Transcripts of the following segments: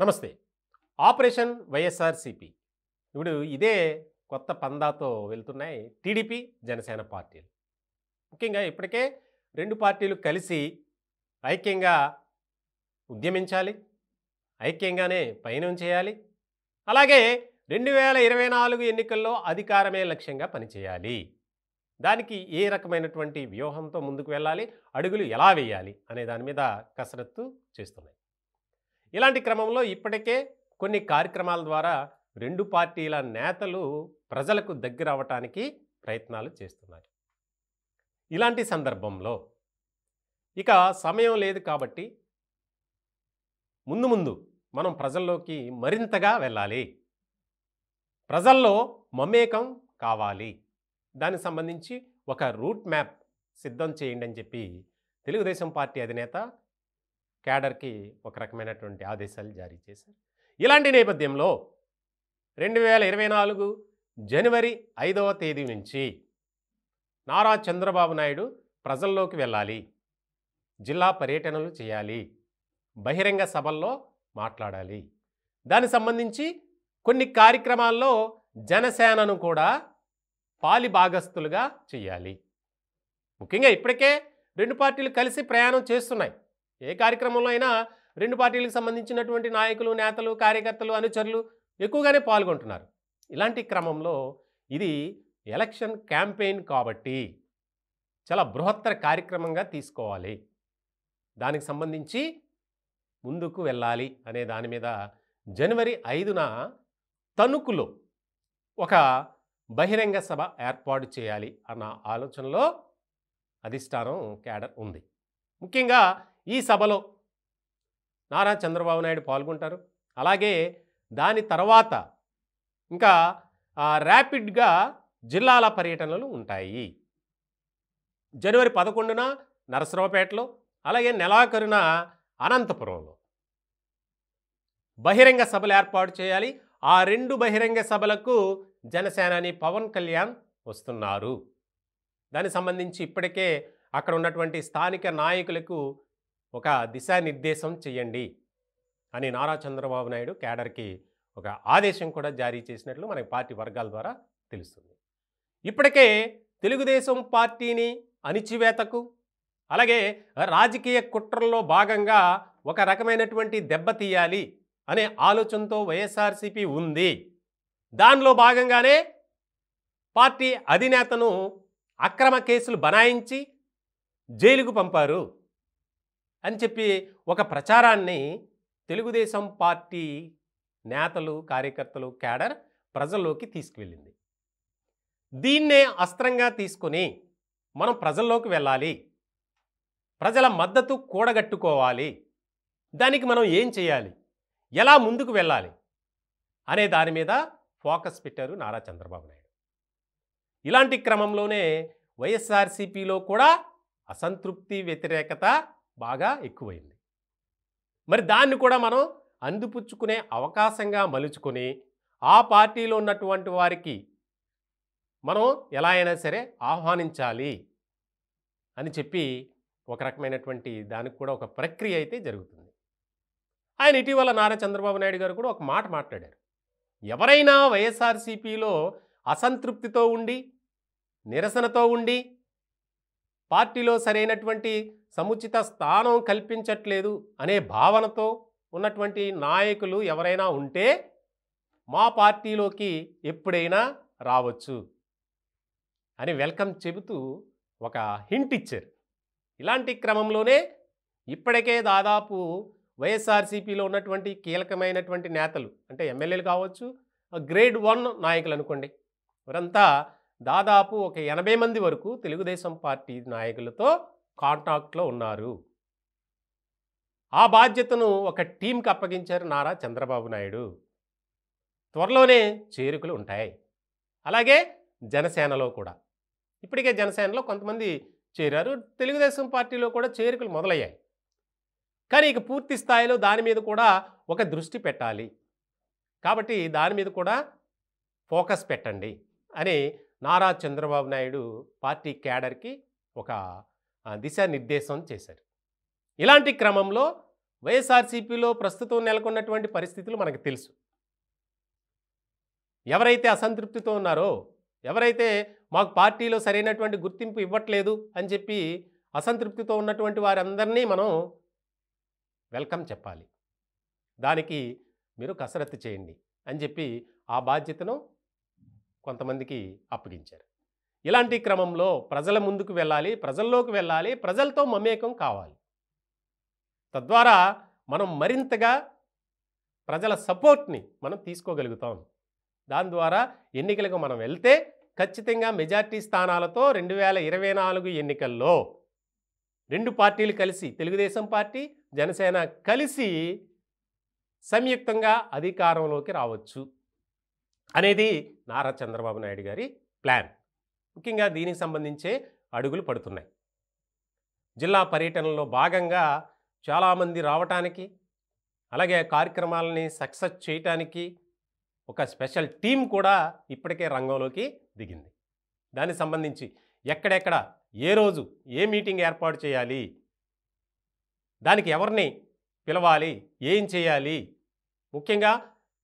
నమస్తే ఆపరేషన్ వైఎస్ఆర్సిపి ఇప్పుడు ఇదే కొత్త పందాతో వెళ్తున్నాయి టీడీపీ జనసేన పార్టీలు ముఖ్యంగా ఇప్పటికే రెండు పార్టీలు కలిసి ఐక్యంగా ఉద్యమించాలి ఐక్యంగానే పయనం చేయాలి అలాగే రెండు వేల ఇరవై నాలుగు ఎన్నికల్లో అధికారమే లక్ష్యంగా పనిచేయాలి దానికి ఏ రకమైనటువంటి వ్యూహంతో ముందుకు వెళ్ళాలి అడుగులు ఎలా వేయాలి అనే దాని మీద కసరత్తు చేస్తున్నాయి ఇలాంటి క్రమంలో ఇప్పటికే కొన్ని కార్యక్రమాల ద్వారా రెండు పార్టీల నేతలు ప్రజలకు దగ్గర అవటానికి ప్రయత్నాలు చేస్తున్నారు ఇలాంటి సందర్భంలో ఇక సమయం లేదు కాబట్టి ముందు ముందు మనం ప్రజల్లోకి మరింతగా వెళ్ళాలి ప్రజల్లో మమేకం కావాలి దానికి సంబంధించి ఒక రూట్ మ్యాప్ సిద్ధం చేయండి అని చెప్పి తెలుగుదేశం పార్టీ అధినేత క్యాడర్కి ఒక రకమైనటువంటి ఆదేశాలు జారీ చేశారు ఇలాంటి నేపథ్యంలో రెండు వేల ఇరవై నాలుగు జనవరి ఐదవ తేదీ నుంచి నారా చంద్రబాబు నాయుడు ప్రజల్లోకి వెళ్ళాలి జిల్లా పర్యటనలు చేయాలి బహిరంగ సభల్లో మాట్లాడాలి దానికి సంబంధించి కొన్ని కార్యక్రమాల్లో జనసేనను కూడా పాలి భాగస్తులుగా చేయాలి ముఖ్యంగా ఇప్పటికే రెండు పార్టీలు కలిసి ప్రయాణం చేస్తున్నాయి ఏ కార్యక్రమంలో అయినా రెండు పార్టీలకు సంబంధించినటువంటి నాయకులు నేతలు కార్యకర్తలు అనుచరులు ఎక్కువగానే పాల్గొంటున్నారు ఇలాంటి క్రమంలో ఇది ఎలక్షన్ క్యాంపెయిన్ కాబట్టి చాలా బృహత్తర కార్యక్రమంగా తీసుకోవాలి దానికి సంబంధించి ముందుకు వెళ్ళాలి అనే దాని మీద జనవరి ఐదున తణుకులో ఒక బహిరంగ సభ ఏర్పాటు చేయాలి అన్న ఆలోచనలో అధిష్టానం క్యాడర్ ఉంది ముఖ్యంగా ఈ సభలో నారా చంద్రబాబు నాయుడు పాల్గొంటారు అలాగే దాని తర్వాత ఇంకా ర్యాపిడ్గా జిల్లాల పర్యటనలు ఉంటాయి జనవరి పదకొండున నరసరావుపేటలో అలాగే నెలాఖరున అనంతపురంలో బహిరంగ సభలు ఏర్పాటు చేయాలి ఆ రెండు బహిరంగ సభలకు జనసేనాని పవన్ కళ్యాణ్ వస్తున్నారు దానికి సంబంధించి ఇప్పటికే అక్కడ ఉన్నటువంటి స్థానిక నాయకులకు ఒక దిశానిర్దేశం చేయండి అని నారా చంద్రబాబు నాయుడు క్యాడర్కి ఒక ఆదేశం కూడా జారీ చేసినట్లు మనకి పార్టీ వర్గాల ద్వారా తెలుస్తుంది ఇప్పటికే తెలుగుదేశం పార్టీని అణిచివేతకు అలాగే రాజకీయ కుట్రల్లో భాగంగా ఒక రకమైనటువంటి దెబ్బతీయాలి అనే ఆలోచనతో వైఎస్ఆర్సీపీ ఉంది దానిలో భాగంగానే పార్టీ అధినేతను అక్రమ కేసులు బనాయించి జైలుకు పంపారు అని చెప్పి ఒక ప్రచారాన్ని తెలుగుదేశం పార్టీ నేతలు కార్యకర్తలు క్యాడర్ ప్రజల్లోకి తీసుకువెళ్ళింది దీన్నే అస్త్రంగా తీసుకొని మనం ప్రజల్లోకి వెళ్ళాలి ప్రజల మద్దతు కూడగట్టుకోవాలి దానికి మనం ఏం చేయాలి ఎలా ముందుకు వెళ్ళాలి అనే దాని మీద ఫోకస్ పెట్టారు నారా చంద్రబాబు నాయుడు ఇలాంటి క్రమంలోనే వైఎస్ఆర్సీపీలో కూడా అసంతృప్తి వ్యతిరేకత బాగా ఎక్కువైంది మరి దాన్ని కూడా మనం అందిపుచ్చుకునే అవకాశంగా మలుచుకొని ఆ పార్టీలో ఉన్నటువంటి వారికి మనం ఎలా అయినా సరే ఆహ్వానించాలి అని చెప్పి ఒక రకమైనటువంటి దానికి కూడా ఒక ప్రక్రియ అయితే జరుగుతుంది ఆయన ఇటీవల నారా చంద్రబాబు నాయుడు గారు కూడా ఒక మాట మాట్లాడారు ఎవరైనా వైఎస్ఆర్సీపీలో అసంతృప్తితో ఉండి నిరసనతో ఉండి పార్టీలో సరైనటువంటి సముచిత స్థానం కల్పించట్లేదు అనే భావనతో ఉన్నటువంటి నాయకులు ఎవరైనా ఉంటే మా పార్టీలోకి ఎప్పుడైనా రావచ్చు అని వెల్కమ్ చెబుతూ ఒక హింట్ ఇచ్చారు ఇలాంటి క్రమంలోనే ఇప్పటికే దాదాపు వైఎస్ఆర్సీపీలో ఉన్నటువంటి కీలకమైనటువంటి నేతలు అంటే ఎమ్మెల్యేలు కావచ్చు గ్రేడ్ వన్ నాయకులు అనుకోండి వారంతా దాదాపు ఒక ఎనభై మంది వరకు తెలుగుదేశం పార్టీ నాయకులతో కాంటాక్ట్లో ఉన్నారు ఆ బాధ్యతను ఒక టీంకి అప్పగించారు నారా చంద్రబాబు నాయుడు త్వరలోనే చేరుకులు ఉంటాయి అలాగే జనసేనలో కూడా ఇప్పటికే జనసేనలో కొంతమంది చేరారు తెలుగుదేశం పార్టీలో కూడా చేరికలు మొదలయ్యాయి కానీ ఇక పూర్తి స్థాయిలో దాని మీద కూడా ఒక దృష్టి పెట్టాలి కాబట్టి దాని మీద కూడా ఫోకస్ పెట్టండి అని నారా చంద్రబాబు నాయుడు పార్టీ క్యాడర్కి ఒక దిశానిర్దేశం చేశారు ఇలాంటి క్రమంలో వైఎస్ఆర్సీపీలో ప్రస్తుతం నెలకొన్నటువంటి పరిస్థితులు మనకు తెలుసు ఎవరైతే అసంతృప్తితో ఉన్నారో ఎవరైతే మాకు పార్టీలో సరైనటువంటి గుర్తింపు ఇవ్వట్లేదు అని చెప్పి అసంతృప్తితో ఉన్నటువంటి వారందరినీ మనం వెల్కమ్ చెప్పాలి దానికి మీరు కసరత్తు చేయండి అని చెప్పి ఆ బాధ్యతను కొంతమందికి అప్పగించారు ఇలాంటి క్రమంలో ప్రజల ముందుకు వెళ్ళాలి ప్రజల్లోకి వెళ్ళాలి ప్రజలతో మమేకం కావాలి తద్వారా మనం మరింతగా ప్రజల సపోర్ట్ని మనం తీసుకోగలుగుతాం దాని ద్వారా ఎన్నికలకు మనం వెళ్తే ఖచ్చితంగా మెజార్టీ స్థానాలతో రెండు వేల ఇరవై నాలుగు ఎన్నికల్లో రెండు పార్టీలు కలిసి తెలుగుదేశం పార్టీ జనసేన కలిసి సంయుక్తంగా అధికారంలోకి రావచ్చు అనేది నారా చంద్రబాబు నాయుడు గారి ప్లాన్ ముఖ్యంగా దీనికి సంబంధించే అడుగులు పడుతున్నాయి జిల్లా పర్యటనలో భాగంగా చాలామంది రావటానికి అలాగే కార్యక్రమాలని సక్సెస్ చేయటానికి ఒక స్పెషల్ టీం కూడా ఇప్పటికే రంగంలోకి దిగింది దానికి సంబంధించి ఎక్కడెక్కడ ఏ రోజు ఏ మీటింగ్ ఏర్పాటు చేయాలి దానికి ఎవరిని పిలవాలి ఏం చేయాలి ముఖ్యంగా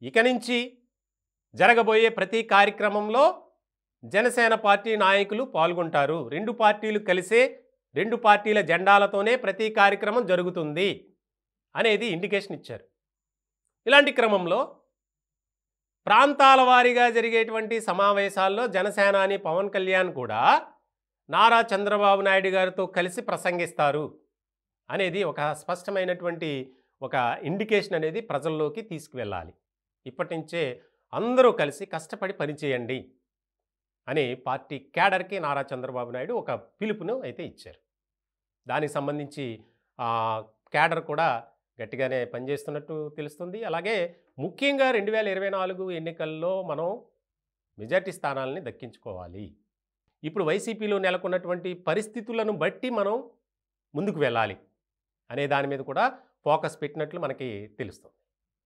ఇక నుంచి జరగబోయే ప్రతి కార్యక్రమంలో జనసేన పార్టీ నాయకులు పాల్గొంటారు రెండు పార్టీలు కలిసే రెండు పార్టీల జెండాలతోనే ప్రతి కార్యక్రమం జరుగుతుంది అనేది ఇండికేషన్ ఇచ్చారు ఇలాంటి క్రమంలో ప్రాంతాల వారీగా జరిగేటువంటి సమావేశాల్లో జనసేనాని పవన్ కళ్యాణ్ కూడా నారా చంద్రబాబు నాయుడు గారితో కలిసి ప్రసంగిస్తారు అనేది ఒక స్పష్టమైనటువంటి ఒక ఇండికేషన్ అనేది ప్రజల్లోకి తీసుకువెళ్ళాలి ఇప్పటి నుంచే అందరూ కలిసి కష్టపడి పనిచేయండి అని పార్టీ క్యాడర్కి నారా చంద్రబాబు నాయుడు ఒక పిలుపును అయితే ఇచ్చారు దానికి సంబంధించి క్యాడర్ కూడా గట్టిగానే పనిచేస్తున్నట్టు తెలుస్తుంది అలాగే ముఖ్యంగా రెండు వేల ఇరవై నాలుగు ఎన్నికల్లో మనం మెజార్టీ స్థానాలని దక్కించుకోవాలి ఇప్పుడు వైసీపీలో నెలకొన్నటువంటి పరిస్థితులను బట్టి మనం ముందుకు వెళ్ళాలి అనే దాని మీద కూడా ఫోకస్ పెట్టినట్లు మనకి తెలుస్తుంది